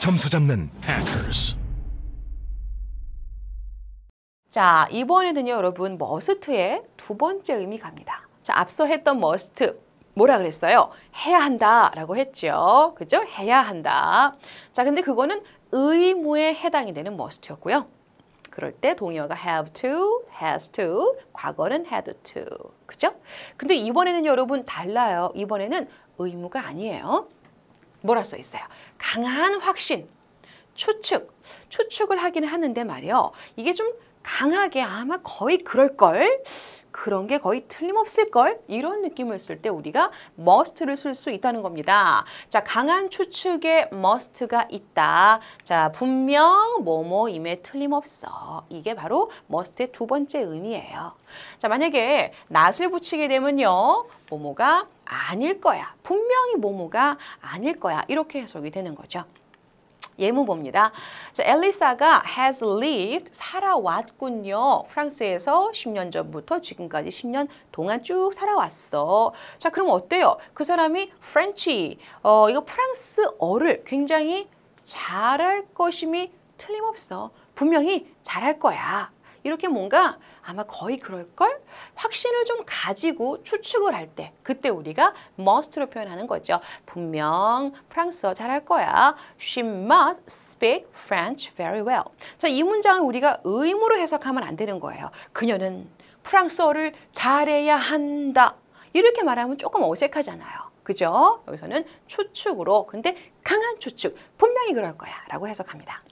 점수 잡는 hackers. 자, 이번에는요, 여러분, 머스트의 두 번째 의미 갑니다. 자, 앞서 했던 머스트, 뭐라 그랬어요? 해야 한다 라고 했죠. 그죠? 해야 한다. 자, 근데 그거는 의무에 해당이 되는 머스트였고요. 그럴 때 동의어가 have to, has to, 과거는 had to. 그죠? 근데 이번에는 여러분 달라요. 이번에는 의무가 아니에요. 뭐라 써 있어요? 강한 확신, 추측, 추측을 하기는 하는데 말이요. 이게 좀 강하게 아마 거의 그럴걸? 그런 게 거의 틀림없을걸? 이런 느낌을 쓸 때 우리가 must를 쓸 수 있다는 겁니다. 자, 강한 추측에 must가 있다. 자, 분명 뭐뭐임에 틀림없어. 이게 바로 must의 두 번째 의미예요. 자, 만약에 낫을 붙이게 되면요. 뭐뭐가 아닐 거야. 분명히 뭐뭐가 아닐 거야. 이렇게 해석이 되는 거죠. 예문봅니다 자, 엘리사가 has lived, 살아왔군요. 프랑스에서 10년 전부터 지금까지 10년 동안 쭉 살아왔어. 자, 그럼 어때요? 그 사람이 프렌치, 어, 이거 프랑스어를 굉장히 잘할 것임이 틀림없어. 분명히 잘할 거야. 이렇게 뭔가 아마 거의 그럴걸? 확신을 좀 가지고 추측을 할 때 그때 우리가 must로 표현하는 거죠. 분명 프랑스어 잘할 거야. She must speak French very well. 자, 이 문장을 우리가 의무로 해석하면 안 되는 거예요. 그녀는 프랑스어를 잘해야 한다. 이렇게 말하면 조금 어색하잖아요. 그죠? 여기서는 추측으로 근데 강한 추측 분명히 그럴 거야 라고 해석합니다.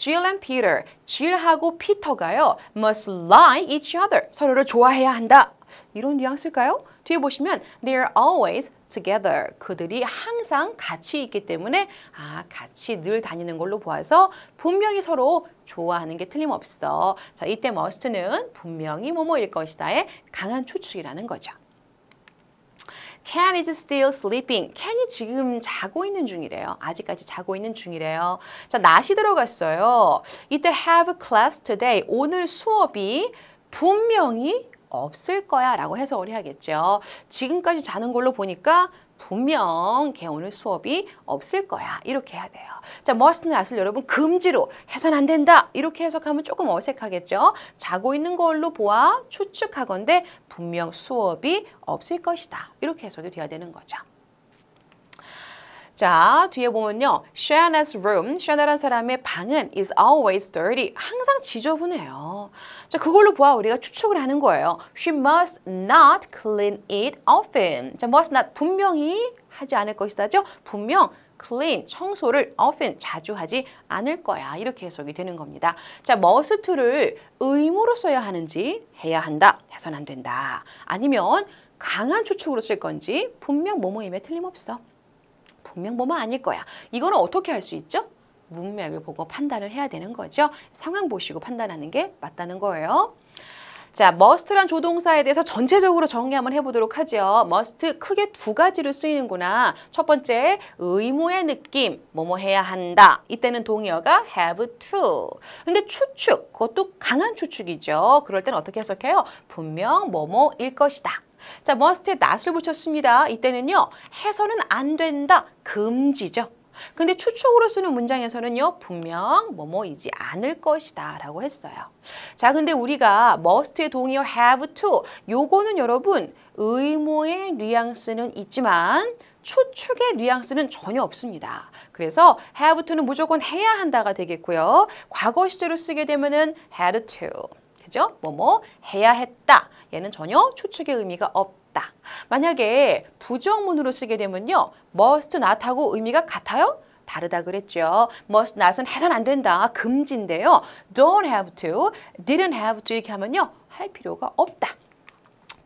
Jill and Peter, Jill하고 Peter가요. must like each other, 서로를 좋아해야 한다. 이런 뉘앙스일까요? 뒤에 보시면 they're always together. 그들이 항상 같이 있기 때문에 아, 같이 늘 다니는 걸로 보아서 분명히 서로 좋아하는 게 틀림없어. 자, 이때 must는 분명히 뭐뭐일 것이다의 강한 추측이라는 거죠. Cat is still sleeping. 캔이 지금 자고 있는 중이래요. 아직까지 자고 있는 중이래요. 자, 낮이 들어갔어요. 이때 have class today. 오늘 수업이 분명히 없을 거야 라고 해석을 해야겠죠. 지금까지 자는 걸로 보니까 분명 걔 오늘 수업이 없을 거야. 이렇게 해야 돼요. 자, must는 아슬 여러분 금지로 해선 안 된다. 이렇게 해석하면 조금 어색하겠죠? 자고 있는 걸로 보아 추측하건데 분명 수업이 없을 것이다. 이렇게 해석이 돼야 되는 거죠. 자, 뒤에 보면요. Shanna's room, 샤나란 사람의 방은 is always dirty. 항상 지저분해요. 자, 그걸로 보아 우리가 추측을 하는 거예요. She must not clean it often. 자, must not 분명히 하지 않을 것이다죠. 분명 clean, 청소를 often, 자주 하지 않을 거야. 이렇게 해석이 되는 겁니다. 자, must를 의무로 써야 하는지 해야 한다. 해선 안 된다. 아니면 강한 추측으로 쓸 건지 분명 모모임에 틀림없어. 분명 뭐뭐 아닐 거야. 이거는 어떻게 할 수 있죠? 문맥을 보고 판단을 해야 되는 거죠. 상황 보시고 판단하는 게 맞다는 거예요. 자, 머스트란 조동사에 대해서 전체적으로 정리 한번 해보도록 하죠. 머스트 크게 두 가지로 쓰이는구나. 첫 번째, 의무의 느낌, 뭐뭐 해야 한다. 이때는 동의어가 have to. 근데 추측, 그것도 강한 추측이죠. 그럴 땐 어떻게 해석해요? 분명 뭐뭐일 것이다. 자, 머스트에 낫을 붙였습니다. 이때는요. 해서는 안 된다. 금지죠. 근데 추측으로 쓰는 문장에서는요. 분명 뭐뭐이지 않을 것이다 라고 했어요. 자, 근데 우리가 must의 동의어 have to 요거는 여러분 의무의 뉘앙스는 있지만 추측의 뉘앙스는 전혀 없습니다. 그래서 have to는 무조건 해야 한다가 되겠고요. 과거 시제로 쓰게 되면 은 had to. 그죠? 뭐뭐 뭐, 해야 했다. 얘는 전혀 추측의 의미가 없다. 만약에 부정문으로 쓰게 되면요. must not하고 의미가 같아요? 다르다 그랬죠. must not은 해선 안 된다. 금지인데요. don't have to, didn't have to 이렇게 하면요. 할 필요가 없다.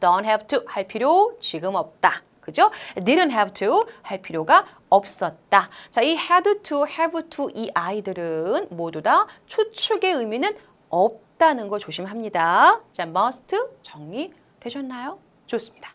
don't have to 할 필요 지금 없다. 그죠? didn't have to 할 필요가 없었다. 자, 이 had to, have to 이 아이들은 모두 다 추측의 의미는 없다는 거 조심합니다. 자, must 정리 되셨나요? 좋습니다.